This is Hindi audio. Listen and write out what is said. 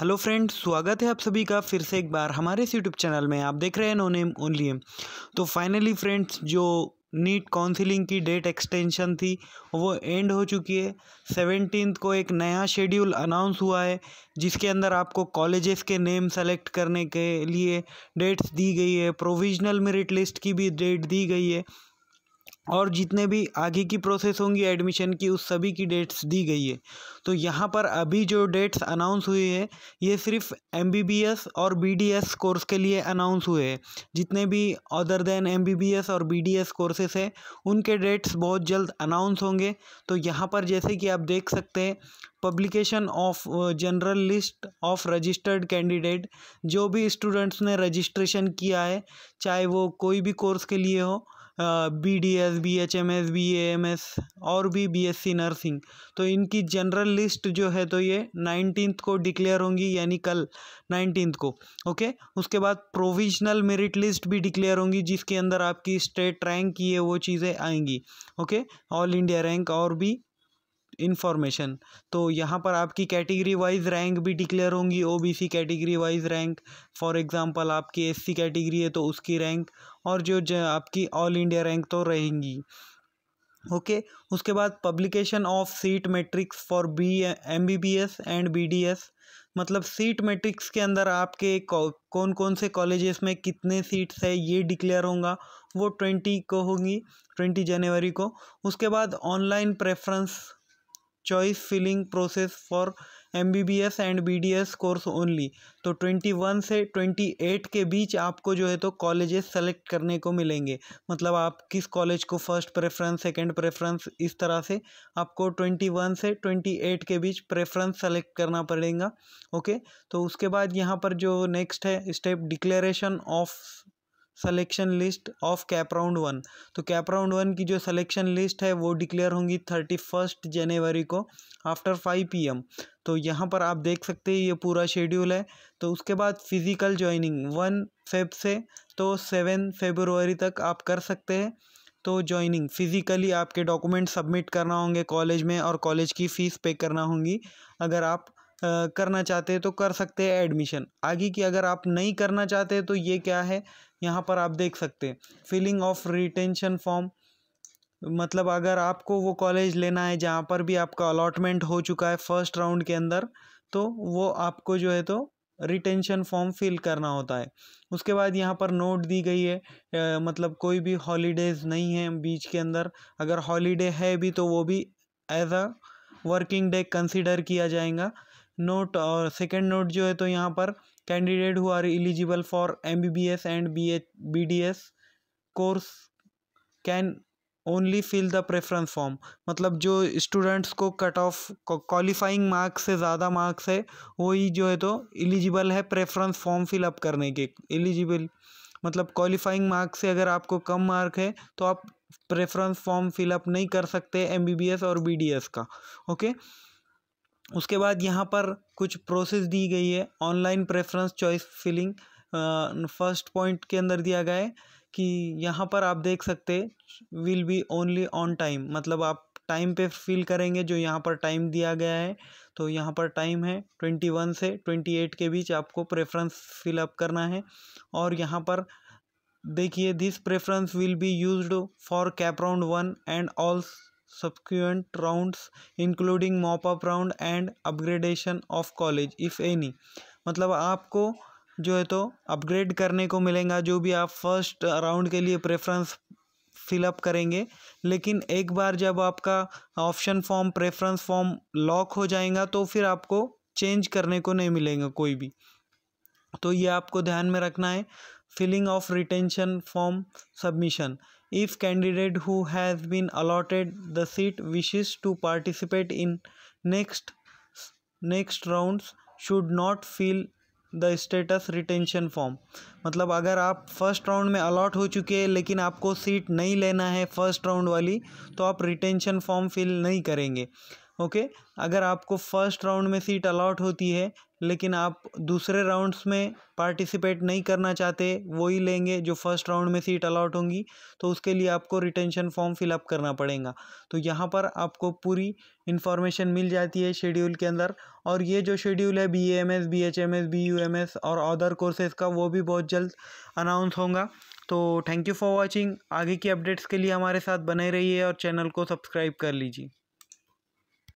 हेलो फ्रेंड्स स्वागत है आप सभी का फिर से एक बार हमारे इस यूट्यूब चैनल में आप देख रहे हैं नो नेम ओनली एम तो फाइनली फ्रेंड्स जो नीट काउंसिलिंग की डेट एक्सटेंशन थी वो एंड हो चुकी है सेवनटीन को एक नया शेड्यूल अनाउंस हुआ है जिसके अंदर आपको कॉलेजेस के नेम सेलेक्ट करने के लिए डेट्स दी गई है प्रोविजनल मेरिट लिस्ट की भी डेट दी गई है और जितने भी आगे की प्रोसेस होंगी एडमिशन की उस सभी की डेट्स दी गई है तो यहाँ पर अभी जो डेट्स अनाउंस हुई है ये सिर्फ एम और बी कोर्स के लिए अनाउंस हुए हैं जितने भी अदर देन एम और बी कोर्सेस हैं उनके डेट्स बहुत जल्द अनाउंस होंगे तो यहाँ पर जैसे कि आप देख सकते हैं publication of general list of registered candidate जो भी स्टूडेंट्स ने रजिस्ट्रेशन किया है चाहे वो कोई भी कोर्स के लिए हो B D S B H M S B A M S और भी बी एस सी नर्सिंग तो इनकी जनरल लिस्ट जो है तो ये नाइनटीन को डिक्लेयर होंगी यानी कल नाइनटीन को ओके उसके बाद प्रोविजनल मेरिट लिस्ट भी डिक्लेयर होंगी जिसके अंदर आपकी स्टेट रैंक की है वो चीज़ें आएंगी ओके ऑल इंडिया रैंक और भी इन्फॉर्मेशन तो यहाँ पर आपकी कैटेगरी वाइज रैंक भी डिक्लेयर होंगी OBC category wise rank for example आपकी एससी कैटेगरी है तो उसकी रैंक और जो, जो आपकी ऑल इंडिया रैंक तो रहेंगी ओके okay, उसके बाद publication of seat matrix for B M B B S and B D S मतलब सीट मैट्रिक्स के अंदर आपके कौन कौन से कॉलेजेस में कितने सीट्स है ये डिक्लेयर होगा वो ट्वेंटी को होगी ट्वेंटी जनवरी को उसके बाद online preference choice filling process for M B B S and B D S course only तो ट्वेंटी वन से ट्वेंटी एट के बीच आपको जो है तो कॉलेजेस सेलेक्ट करने को मिलेंगे मतलब आप किस कॉलेज को फर्स्ट प्रेफरेंस सेकंड प्रेफरेंस इस तरह से आपको ट्वेंटी वन से ट्वेंटी एट के बीच प्रेफरेंस सेलेक्ट करना पड़ेगा ओके तो उसके बाद यहाँ पर जो नेक्स्ट है step declaration of selection list of CAP round one तो कैप राउंड वन की जो सलेक्शन लिस्ट है वो डिक्लेयर होंगी थर्टी फर्स्ट जनवरी को आफ्टर फाइव पी एम तो यहाँ पर आप देख सकते हैं ये पूरा शेड्यूल है तो उसके बाद फिज़िकल ज्वाइनिंग वन फेब से तो सेवन फेबरवरी तक आप कर सकते हैं तो ज्वाइनिंग फिज़िकली आपके डॉक्यूमेंट सबमिट करना होंगे कॉलेज में और कॉलेज की फ़ीस पे करना होगी अगर आप आ, करना चाहते हैं तो कर सकते हैं एडमिशन आगे की अगर आप नहीं करना चाहते तो ये क्या है यहाँ पर आप देख सकते हैं फिलिंग ऑफ रिटेंशन फॉर्म मतलब अगर आपको वो कॉलेज लेना है जहाँ पर भी आपका अलॉटमेंट हो चुका है फर्स्ट राउंड के अंदर तो वो आपको जो है तो रिटेंशन फॉर्म फिल करना होता है उसके बाद यहाँ पर नोट दी गई है आ, मतलब कोई भी हॉलीडेज़ नहीं है बीच के अंदर अगर हॉलीडे है भी तो वो भी as a working day consider किया जाएगा नोट और सेकेंड नोट जो है तो यहाँ पर candidate who are eligible for M B B S and B H B D S course can only fill the preference form मतलब जो स्टूडेंट्स को कट ऑफ क्वालिफाइंग मार्क्स से ज़्यादा मार्क्स है वही जो है तो एलिजिबल है प्रेफरेंस फॉर्म फिलअप करने के एलिजिबल मतलब क्वालिफाइंग मार्क्स से अगर आपको कम मार्क है तो आप प्रेफरेंस फॉर्म फिलअप नहीं कर सकते एम बी बी एस और बी डी एस का ओके उसके बाद यहाँ पर कुछ प्रोसेस दी गई है online preference choice filling first point के अंदर दिया गया है कि यहाँ पर आप देख सकते will be only on time मतलब आप टाइम पे फिल करेंगे जो यहाँ पर टाइम दिया गया है तो यहाँ पर टाइम है ट्वेंटी वन से ट्वेंटी एट के बीच आपको प्रेफरेंस फिलअप करना है और यहाँ पर देखिए this preference will be used for CAP round one and all subsequent rounds including mop up round and upgradation of college if any मतलब आपको जो है तो अपग्रेड करने को मिलेगा जो भी आप फर्स्ट राउंड के लिए प्रेफरेंस फिलअप करेंगे लेकिन एक बार जब आपका option form preference form lock हो जाएगा तो फिर आपको चेंज करने को नहीं मिलेगा कोई भी तो ये आपको ध्यान में रखना है filling of retention form submission if candidate who has been allotted the seat wishes to participate in next next rounds should not fill the status retention form मतलब अगर आप फर्स्ट राउंड में अलॉट हो चुके हैं लेकिन आपको सीट नहीं लेना है फर्स्ट राउंड वाली तो आप रिटेंशन फॉर्म फिल नहीं करेंगे ओके अगर आपको फर्स्ट राउंड में सीट अलाट होती है लेकिन आप दूसरे राउंड्स में पार्टिसिपेट नहीं करना चाहते वही लेंगे जो फर्स्ट राउंड में सीट अलाउट होंगी तो उसके लिए आपको रिटेंशन फॉर्म फिलअप करना पड़ेगा तो यहाँ पर आपको पूरी इन्फॉर्मेशन मिल जाती है शेड्यूल के अंदर और ये जो शेड्यूल है B M S B H M S B U M S और अदर कोर्सेज़ का वो भी बहुत जल्द अनाउंस होगा तो थैंक यू फॉर वॉचिंग आगे की अपडेट्स के लिए हमारे साथ बने रहिए और चैनल को सब्सक्राइब कर लीजिए